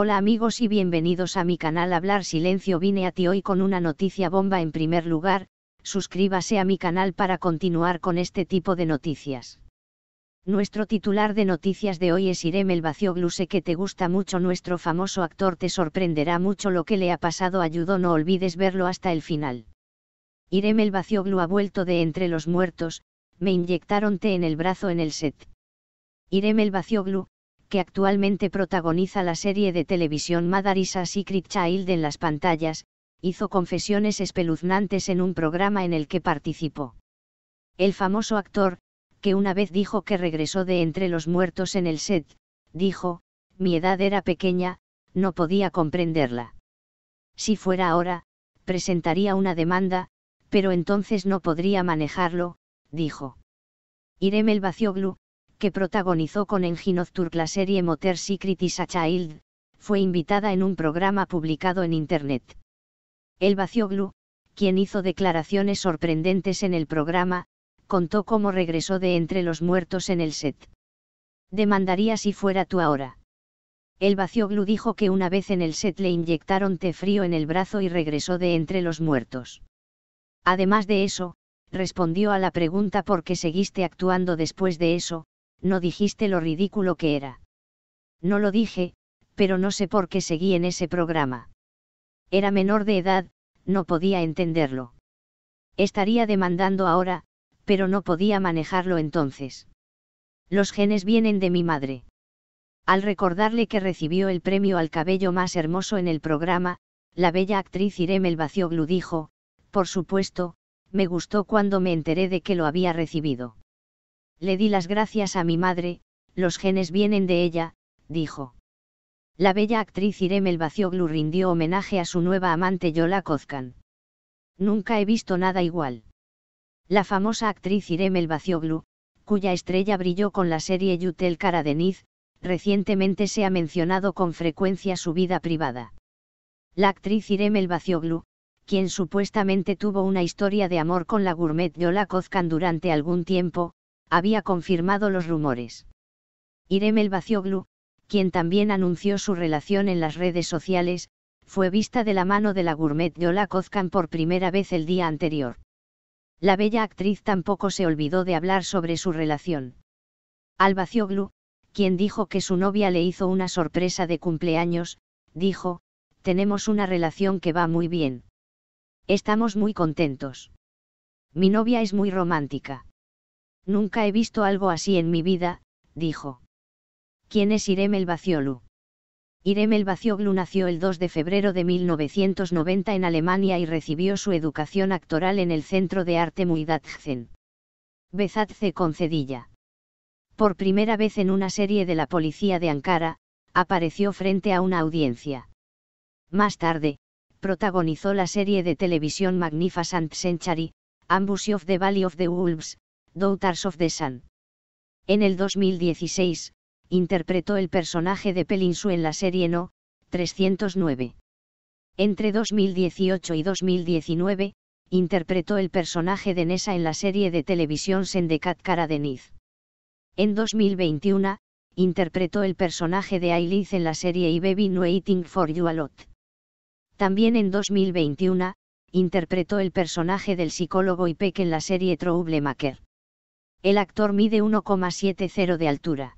Hola amigos y bienvenidos a mi canal Hablar Silencio vine a ti hoy con una noticia bomba en primer lugar, suscríbase a mi canal para continuar con este tipo de noticias. Nuestro titular de noticias de hoy es Irem el vacío Sé que te gusta mucho nuestro famoso actor te sorprenderá mucho lo que le ha pasado Ayudo, no olvides verlo hasta el final. Irem el vacío ha vuelto de entre los muertos, me inyectaron en el brazo en el set. Irem el Vacioglu, que actualmente protagoniza la serie de televisión Madarisa y Secret Child en las pantallas, hizo confesiones espeluznantes en un programa en el que participó. El famoso actor, que una vez dijo que regresó de entre los muertos en el set, dijo, mi edad era pequeña, no podía comprenderla. Si fuera ahora, presentaría una demanda, pero entonces no podría manejarlo, dijo. Irem El que protagonizó con Turk la serie Motor Secret a Child, fue invitada en un programa publicado en Internet. El Vacioglu, quien hizo declaraciones sorprendentes en el programa, contó cómo regresó de entre los muertos en el set. Demandaría si fuera tú ahora. El Vacioglu dijo que una vez en el set le inyectaron té frío en el brazo y regresó de entre los muertos. Además de eso, respondió a la pregunta por qué seguiste actuando después de eso, no dijiste lo ridículo que era. No lo dije, pero no sé por qué seguí en ese programa. Era menor de edad, no podía entenderlo. Estaría demandando ahora, pero no podía manejarlo entonces. Los genes vienen de mi madre. Al recordarle que recibió el premio al cabello más hermoso en el programa, la bella actriz Irem Bacioglu dijo, por supuesto, me gustó cuando me enteré de que lo había recibido. Le di las gracias a mi madre, los genes vienen de ella, dijo. La bella actriz Iremel Vacioglu rindió homenaje a su nueva amante Yola Kozkan. Nunca he visto nada igual. La famosa actriz Iremel Vacioglu, cuya estrella brilló con la serie Yutel Deniz, recientemente se ha mencionado con frecuencia su vida privada. La actriz Iremel Vacioglu, quien supuestamente tuvo una historia de amor con la gourmet Yola Kozkan durante algún tiempo, había confirmado los rumores. Irem El quien también anunció su relación en las redes sociales, fue vista de la mano de la gourmet Yola cozcan por primera vez el día anterior. La bella actriz tampoco se olvidó de hablar sobre su relación. Al Vacioglu, quien dijo que su novia le hizo una sorpresa de cumpleaños, dijo, tenemos una relación que va muy bien. Estamos muy contentos. Mi novia es muy romántica. Nunca he visto algo así en mi vida, dijo. ¿Quién es Irem el Bacioglu? Irem el nació el 2 de febrero de 1990 en Alemania y recibió su educación actoral en el Centro de Arte Muidatzen. Bezatze con cedilla. Por primera vez en una serie de la policía de Ankara, apareció frente a una audiencia. Más tarde, protagonizó la serie de televisión Magnificent Century, Ambush of the Valley of the Wolves, Daughters of the Sun. En el 2016, interpretó el personaje de Pelinsu en la serie No. 309. Entre 2018 y 2019, interpretó el personaje de Nessa en la serie de televisión Sendekat Cara de En 2021, interpretó el personaje de Eilith en la serie I Baby Waiting for You a Lot. También en 2021, interpretó el personaje del psicólogo Ipek en la serie Troublemaker el actor mide 1,70 de altura.